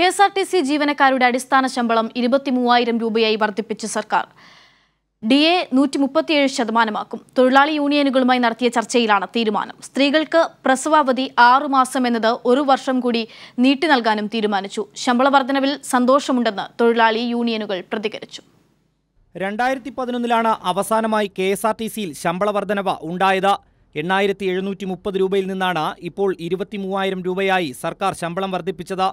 K S R T C ജീവനക്കാരുടെ അടിസ്ഥാന ശമ്പളം ഇരുപത്തി മൂവായിരം രൂപയായി വർദ്ധിപ്പിച്ച സർക്കാർ ഡി എ നൂറ്റി മുപ്പത്തിയേഴ് ശതമാനമാക്കും തൊഴിലാളി യൂണിയനുകളുമായി നടത്തിയ ചർച്ചയിലാണ് തീരുമാനം സ്ത്രീകൾക്ക് പ്രസവാവധി ആറുമാസം എന്നത് ഒരു വർഷം കൂടി നീട്ടി നൽകാനും തീരുമാനിച്ചു ശമ്പള വർധനവിൽ സന്തോഷമുണ്ടെന്ന് തൊഴിലാളി യൂണിയനുകൾ പ്രതികരിച്ചു രണ്ടായിരത്തി പതിനൊന്നിലാണ് അവസാനമായി കെ എസ് ആർ ടി സിയിൽ ശമ്പള വർധനവ ഉണ്ടായത് എണ്ണായിരത്തി എഴുന്നൂറ്റി മുപ്പത് രൂപയിൽ നിന്നാണ് ഇപ്പോൾ ഇരുപത്തി മൂവായിരം രൂപയായി സർക്കാർ ശമ്പളം വർദ്ധിപ്പിച്ചത്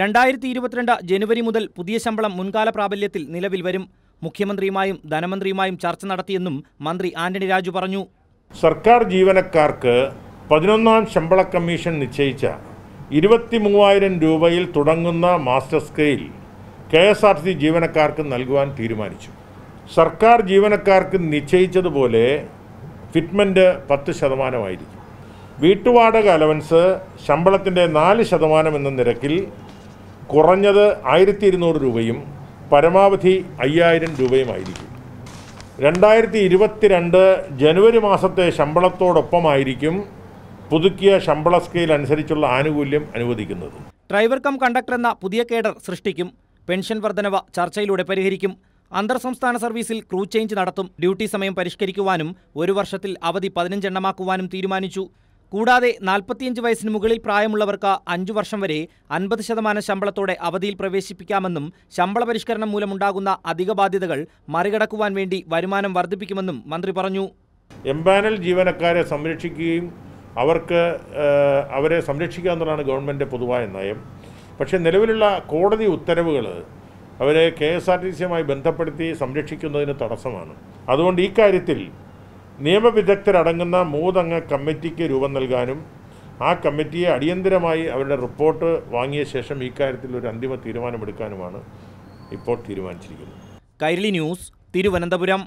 രണ്ടായിരത്തി ഇരുപത്തിരണ്ട് ജനുവരി മുതൽ പുതിയ ശമ്പളം മുൻകാല പ്രാബല്യത്തിൽ നിലവിൽ വരും മുഖ്യമന്ത്രിയുമായും ധനമന്ത്രിയുമായും ചർച്ച നടത്തിയെന്നും മന്ത്രി ആന്റണി രാജു പറഞ്ഞു സർക്കാർ ജീവനക്കാർക്ക് പതിനൊന്നാം ശമ്പള കമ്മീഷൻ നിശ്ചയിച്ച ഇരുപത്തി മൂവായിരം രൂപയിൽ തുടങ്ങുന്ന master scale K S R C ജീവനക്കാർക്ക് നൽകുവാൻ തീരുമാനിച്ചു സർക്കാർ ജീവനക്കാർക്ക് നിശ്ചയിച്ചതുപോലെ ഫിറ്റ്മെൻ്റ് പത്ത് ശതമാനമായിരിക്കും വീട്ടുവാടക അലവൻസ് ശമ്പളത്തിൻ്റെ നാല് ശതമാനം എന്ന നിരക്കിൽ കുറഞ്ഞത് ആയിരത്തി ഇരുന്നൂറ് രൂപയും പരമാവധി അയ്യായിരം രൂപയുമായിരിക്കും രണ്ടായിരത്തി ഇരുപത്തിരണ്ട് ജനുവരി മാസത്തെ ശമ്പളത്തോടൊപ്പമായിരിക്കും പുതുക്കിയ ശമ്പള സ്കെയിൽ അനുസരിച്ചുള്ള ആനുകൂല്യം അനുവദിക്കുന്നത് ഡ്രൈവർ കം കണ്ടക്ടർ എന്ന പുതിയ കേഡർ സൃഷ്ടിക്കും പെൻഷൻ വർധനവ ചർച്ചയിലൂടെ പരിഹരിക്കും അന്തർ സംസ്ഥാന സർവീസിൽ ക്രൂ ചേഞ്ച് നടത്തും ഡ്യൂട്ടി സമയം പരിഷ്കരിക്കുവാനും ഒരു വർഷത്തിൽ അവധി പതിനഞ്ചെണ്ണമാക്കുവാനും തീരുമാനിച്ചു കൂടാതെ നാൽപ്പത്തിയഞ്ച് വയസ്സിന് മുകളിൽ പ്രായമുള്ളവർക്ക് അഞ്ചു വർഷം വരെ അൻപത് ശതമാനം ശമ്പളത്തോടെ അവധിയിൽ പ്രവേശിപ്പിക്കാമെന്നും ശമ്പള പരിഷ്കരണം മൂലമുണ്ടാകുന്ന അധിക ബാധ്യതകൾ മറികടക്കുവാൻ വേണ്ടി വരുമാനം വർദ്ധിപ്പിക്കുമെന്നും മന്ത്രി പറഞ്ഞു എംപാനൽ ജീവനക്കാരെ സംരക്ഷിക്കുകയും അവർക്ക് അവരെ സംരക്ഷിക്കുക എന്നുള്ളതാണ് ഗവൺമെൻറ് പൊതുവായ നയം പക്ഷേ നിലവിലുള്ള കോടതി ഉത്തരവുകൾ അവരെ കെ എസ് ആർ ടി സിയുമായി ബന്ധപ്പെടുത്തി സംരക്ഷിക്കുന്നതിന് തടസ്സമാണ് അതുകൊണ്ട് ഈ കാര്യത്തിൽ നിയമവിദഗ്ധരടങ്ങുന്ന മൂന്നംഗ കമ്മിറ്റിക്ക് രൂപം നൽകാനും ആ കമ്മിറ്റിയെ അടിയന്തരമായി അവരുടെ റിപ്പോർട്ട് വാങ്ങിയ ശേഷം ഇക്കാര്യത്തിൽ ഒരു അന്തിമ തീരുമാനമെടുക്കാനുമാണ് ഇപ്പോൾ തീരുമാനിച്ചിരിക്കുന്നത് കൈരളി ന്യൂസ് തിരുവനന്തപുരം